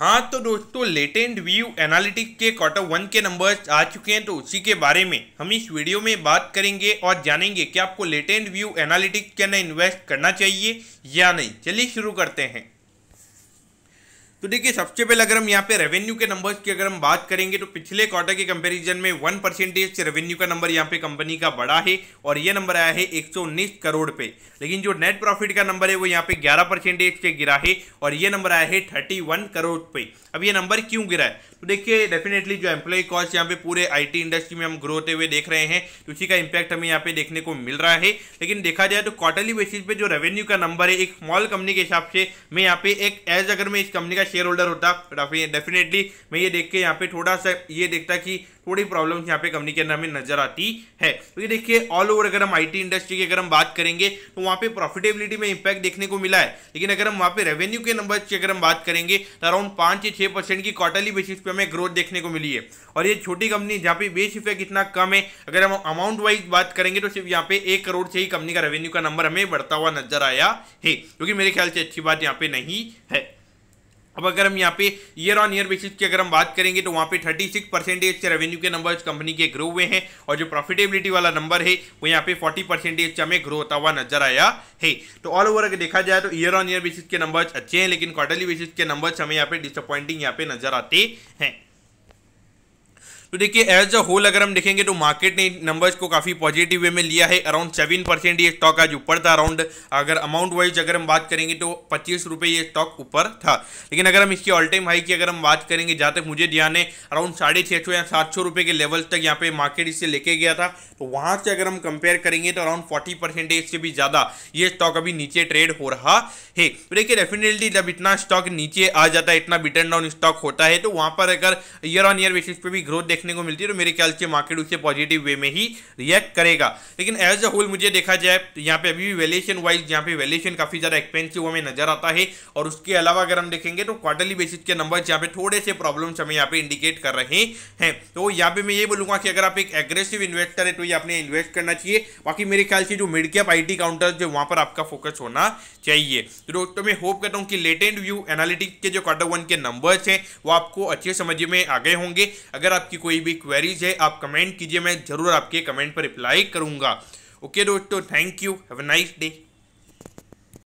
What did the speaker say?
हाँ तो दोस्तों लेटेंट व्यू एनालिटिक के क्वार्टर वन के नंबर्स आ चुके हैं तो उसी के बारे में हम इस वीडियो में बात करेंगे और जानेंगे कि आपको लेटेंट व्यू एनालिटिक के अंदर इन्वेस्ट करना चाहिए या नहीं चलिए शुरू करते हैं तो देखिए सबसे पहले अगर हम यहाँ पे रेवेन्यू के नंबर्स की अगर हम बात करेंगे तो पिछले क्वार्टर के कंपैरिजन में वन परसेंटेज से रेवेन्यू का नंबर यहाँ पे कंपनी का बड़ा है और ये नंबर आया है उन्नीस करोड़ पे लेकिन जो नेट प्रॉफिट का नंबर है वो यहाँ पे 11 परसेंटेज से गिरा है और ये नंबर आया है 31 करोड़ पे अब ये नंबर क्यों गिरा है तो देखिए डेफिनेटली जो एम्प्लॉय कॉस्ट यहाँ पे पूरे आईटी इंडस्ट्री में हम ग्रो होते हुए देख रहे हैं तो उसी का इम्पैक्ट हमें यहाँ पे देखने को मिल रहा है लेकिन देखा जाए तो क्वार्टरली बेसिस पे जो रेवेन्यू का नंबर है एक स्मॉल कंपनी के हिसाब से मैं यहाँ पे एक एज अगर मैं इस कंपनी का शेयर होल्डर होता डेफिनेटली मैं ये देख के यहाँ पे थोड़ा सा ये देखता कि थोड़ी प्रॉब्लम्स यहाँ पे कंपनी के अंदर हमें नजर आती है तो ये देखिए ऑल ओवर अगर हम आईटी इंडस्ट्री की अगर हम बात करेंगे तो वहाँ पे प्रॉफिटेबिलिटी में इंपैक्ट देखने को मिला है लेकिन अगर हम वहाँ पे रेवेन्यू के नंबर की अगर हम बात करेंगे तो अराउंड पाँच या छः परसेंट की क्वार्टरली बेसिस पे हमें ग्रोथ देखने को मिली है और ये छोटी कंपनी जहाँ पे बेस इफेक्ट इतना कम है अगर हम अमाउंट वाइज बात करेंगे तो सिर्फ यहाँ पे एक करोड़ से ही कंपनी का रेवेन्यू का नंबर हमें बढ़ता हुआ नजर आया है क्योंकि मेरे ख्याल से अच्छी बात यहाँ पे नहीं है अब अगर हम यहाँ पे ईयर ऑन ईयर बेसिस की अगर हम बात करेंगे तो वहाँ पे 36 परसेंटेज रेवेन्यू के नंबर कंपनी के ग्रो हुए हैं और जो प्रॉफिटेबिलिटी वाला नंबर है वो यहाँ पे 40 परसेंटेज हमें ग्रो होता हुआ नजर आया है तो ऑल ओवर अगर देखा जाए तो ईयर ऑन ईयर बेसिस के नंबर्स अच्छे हैं लेकिन क्वार्टरली बेसिस के नंबर्स हमें यहाँ पे डिसअपॉइंटिंग यहाँ पे नजर आते हैं तो देखिए एज अ होल अगर हम देखेंगे तो मार्केट ने नंबर्स को काफ़ी पॉजिटिव वे में लिया है अराउंड सेवन परसेंट ये स्टॉक आज ऊपर था अराउंड अगर अमाउंट वाइज अगर हम बात करेंगे तो पच्चीस रुपये ये स्टॉक ऊपर था लेकिन अगर हम इसकी ऑल टाइम हाई की अगर हम बात करेंगे जहाँ तक मुझे ध्यान है अराउंड साढ़े छः सौ या सात सौ रुपये के लेवल तक यहाँ पे मार्केट इसे लेके गया था तो वहाँ से अगर हम कंपेयर करेंगे तो अराउंड फोर्टी परसेंटेज से भी ज़्यादा ये स्टॉक अभी नीचे ट्रेड हो रहा है तो देखिए डेफिनेटली जब इतना स्टॉक नीचे आ जाता है इतना बिटर्न डाउन स्टॉक होता है तो वहाँ पर अगर ईयर ऑन ईयर बेसिस पे भी ग्रोथ देखने को मिलती है तो मेरे ख्याल से मार्केट उसे पॉजिटिव वे में ही रिएक्ट करेगा लेकिन एज अ होल मुझे देखा जाए तो यहाँ पे अभी भी वैल्यूशन वाइज यहाँ पे वैल्यूशन काफ़ी ज़्यादा एक्सपेंसिव हमें नजर आता है और उसके अलावा अगर हम देखेंगे तो क्वार्टरली बेसिस के नंबर यहाँ पे थोड़े से प्रॉब्लम हमें यहाँ पे इंडिकेट कर रहे हैं तो यहाँ पे मैं ये बोलूंगा कि अगर आप एक एग्रेसिव इन्वेस्टर है तो ये आपने इन्वेस्ट करना चाहिए बाकी मेरे ख्याल से जो मिड कैप आई काउंटर जो वहाँ पर आपका फोकस होना चाहिए तो दोस्तों मैं होप करता हूँ कि लेटेंट व्यू एनालिटिक्स के जो क्वार्टर वन के नंबर्स हैं वो आपको अच्छे समझ में आ गए होंगे अगर आपकी कोई भी क्वेरीज है आप कमेंट कीजिए मैं ज़रूर आपके कमेंट पर रिप्लाई करूँगा ओके दोस्तों thank you have a nice day